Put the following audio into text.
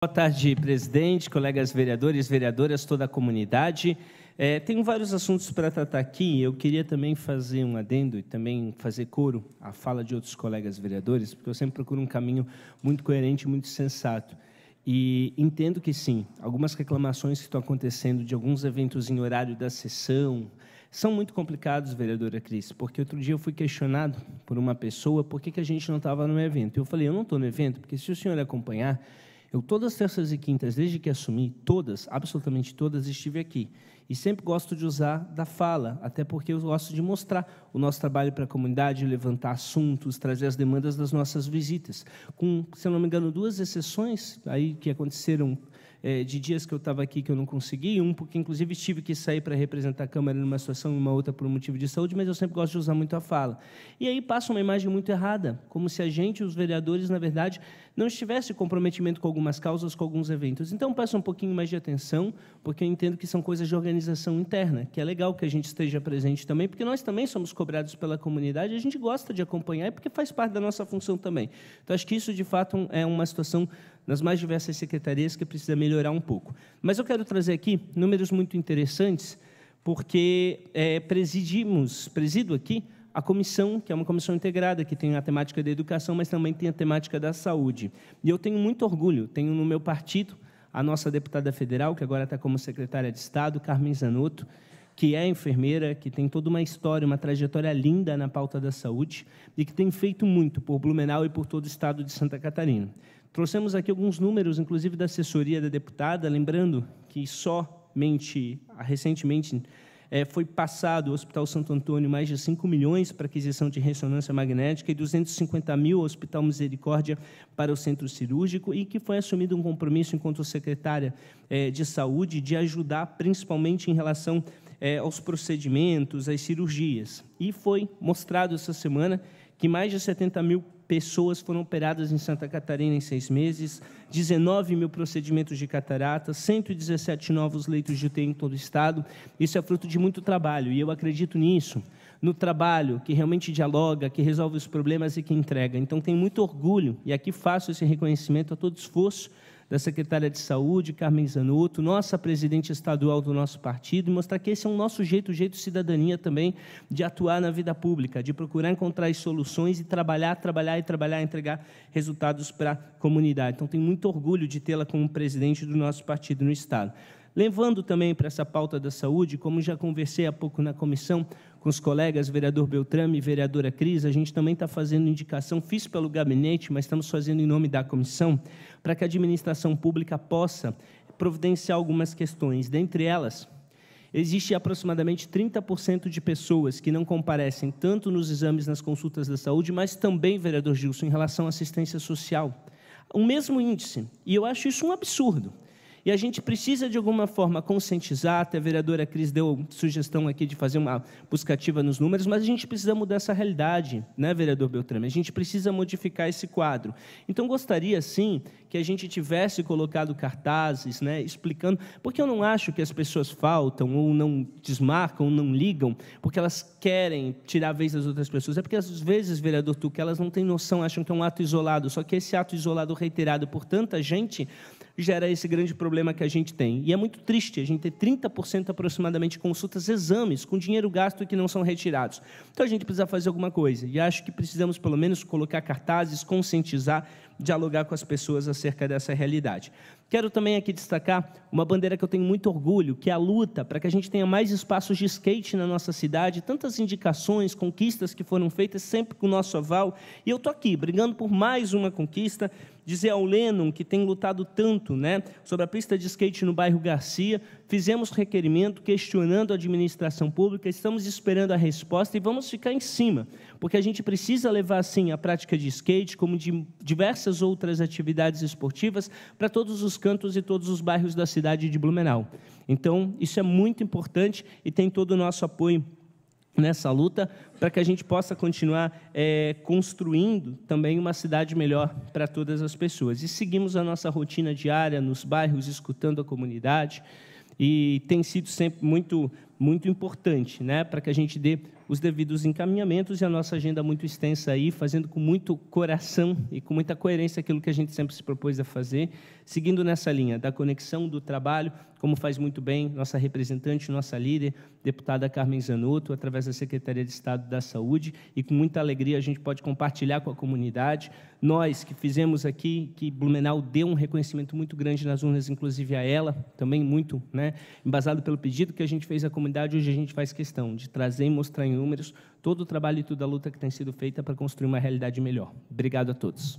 Boa tarde, presidente, colegas vereadores, vereadoras, toda a comunidade. É, tenho vários assuntos para tratar aqui. Eu queria também fazer um adendo e também fazer coro à fala de outros colegas vereadores, porque eu sempre procuro um caminho muito coerente, muito sensato. E entendo que sim, algumas reclamações que estão acontecendo de alguns eventos em horário da sessão são muito complicados, vereadora Cris, porque outro dia eu fui questionado por uma pessoa por que, que a gente não estava no evento. Eu falei, eu não estou no evento, porque se o senhor acompanhar, eu todas as terças e quintas, desde que assumi, todas, absolutamente todas, estive aqui. E sempre gosto de usar da fala, até porque eu gosto de mostrar o nosso trabalho para a comunidade, levantar assuntos, trazer as demandas das nossas visitas. Com, se não me engano, duas exceções aí que aconteceram é, de dias que eu estava aqui que eu não consegui, um porque inclusive tive que sair para representar a Câmara numa situação e uma outra por um motivo de saúde, mas eu sempre gosto de usar muito a fala. E aí passa uma imagem muito errada, como se a gente, os vereadores, na verdade, não estivesse comprometimento com algumas causas, com alguns eventos. Então peço um pouquinho mais de atenção, porque eu entendo que são coisas de organização interna, que é legal que a gente esteja presente também, porque nós também somos cobrados pela comunidade, a gente gosta de acompanhar porque faz parte da nossa função também. Então acho que isso de fato é uma situação nas mais diversas secretarias que precisa melhorar um pouco. Mas eu quero trazer aqui números muito interessantes, porque é, presidimos, presido aqui a comissão, que é uma comissão integrada, que tem a temática da educação, mas também tem a temática da saúde. E eu tenho muito orgulho, tenho no meu partido a nossa deputada federal, que agora está como secretária de Estado, Carmen Zanotto, que é enfermeira, que tem toda uma história, uma trajetória linda na pauta da saúde e que tem feito muito por Blumenau e por todo o estado de Santa Catarina. Trouxemos aqui alguns números, inclusive da assessoria da deputada, lembrando que somente ah, recentemente eh, foi passado ao Hospital Santo Antônio mais de 5 milhões para aquisição de ressonância magnética e 250 mil ao Hospital Misericórdia para o centro cirúrgico e que foi assumido um compromisso enquanto secretária eh, de saúde de ajudar principalmente em relação é, aos procedimentos, às cirurgias. E foi mostrado essa semana que mais de 70 mil pessoas foram operadas em Santa Catarina em seis meses, 19 mil procedimentos de catarata, 117 novos leitos de UTI em todo o estado. Isso é fruto de muito trabalho e eu acredito nisso, no trabalho que realmente dialoga, que resolve os problemas e que entrega. Então, tenho muito orgulho e aqui faço esse reconhecimento a todo esforço da secretária de Saúde, Carmen Zanotto, nossa presidente estadual do nosso partido, e mostrar que esse é o nosso jeito, o jeito cidadania também, de atuar na vida pública, de procurar encontrar soluções e trabalhar, trabalhar e trabalhar, entregar resultados para a comunidade. Então, tenho muito orgulho de tê-la como presidente do nosso partido no Estado. Levando também para essa pauta da saúde, como já conversei há pouco na comissão, com os colegas, vereador Beltrame e vereadora Cris, a gente também está fazendo indicação, fiz pelo gabinete, mas estamos fazendo em nome da comissão, para que a administração pública possa providenciar algumas questões. Dentre elas, existe aproximadamente 30% de pessoas que não comparecem tanto nos exames nas consultas da saúde, mas também, vereador Gilson, em relação à assistência social. O mesmo índice. E eu acho isso um absurdo. E a gente precisa, de alguma forma, conscientizar. Até a vereadora Cris deu sugestão aqui de fazer uma buscativa nos números, mas a gente precisa mudar essa realidade, né, vereador Beltrame? A gente precisa modificar esse quadro. Então, gostaria, sim, que a gente tivesse colocado cartazes, né, explicando. Porque eu não acho que as pessoas faltam, ou não desmarcam, ou não ligam, porque elas querem tirar a vez das outras pessoas. É porque, às vezes, vereador Tuca, elas não têm noção, acham que é um ato isolado. Só que esse ato isolado reiterado por tanta gente gera esse grande problema que a gente tem. E é muito triste a gente ter 30% aproximadamente de consultas, exames, com dinheiro gasto e que não são retirados. Então a gente precisa fazer alguma coisa. E acho que precisamos, pelo menos, colocar cartazes, conscientizar, dialogar com as pessoas acerca dessa realidade. Quero também aqui destacar uma bandeira que eu tenho muito orgulho, que é a luta para que a gente tenha mais espaços de skate na nossa cidade, tantas indicações, conquistas que foram feitas sempre com o nosso aval. E eu estou aqui brigando por mais uma conquista dizer ao Lennon, que tem lutado tanto né, sobre a pista de skate no bairro Garcia, fizemos requerimento questionando a administração pública, estamos esperando a resposta e vamos ficar em cima, porque a gente precisa levar, sim, a prática de skate, como de diversas outras atividades esportivas, para todos os cantos e todos os bairros da cidade de Blumenau. Então, isso é muito importante e tem todo o nosso apoio nessa luta para que a gente possa continuar é, construindo também uma cidade melhor para todas as pessoas. E seguimos a nossa rotina diária nos bairros, escutando a comunidade, e tem sido sempre muito, muito importante né, para que a gente dê os devidos encaminhamentos e a nossa agenda muito extensa aí, fazendo com muito coração e com muita coerência aquilo que a gente sempre se propôs a fazer, seguindo nessa linha da conexão do trabalho, como faz muito bem nossa representante, nossa líder, deputada Carmen Zanotto, através da Secretaria de Estado da Saúde, e com muita alegria a gente pode compartilhar com a comunidade. Nós que fizemos aqui, que Blumenau deu um reconhecimento muito grande nas urnas, inclusive a ela, também muito, né, embasado pelo pedido que a gente fez à comunidade, hoje a gente faz questão de trazer e mostrar em números, todo o trabalho e toda a luta que tem sido feita para construir uma realidade melhor. Obrigado a todos.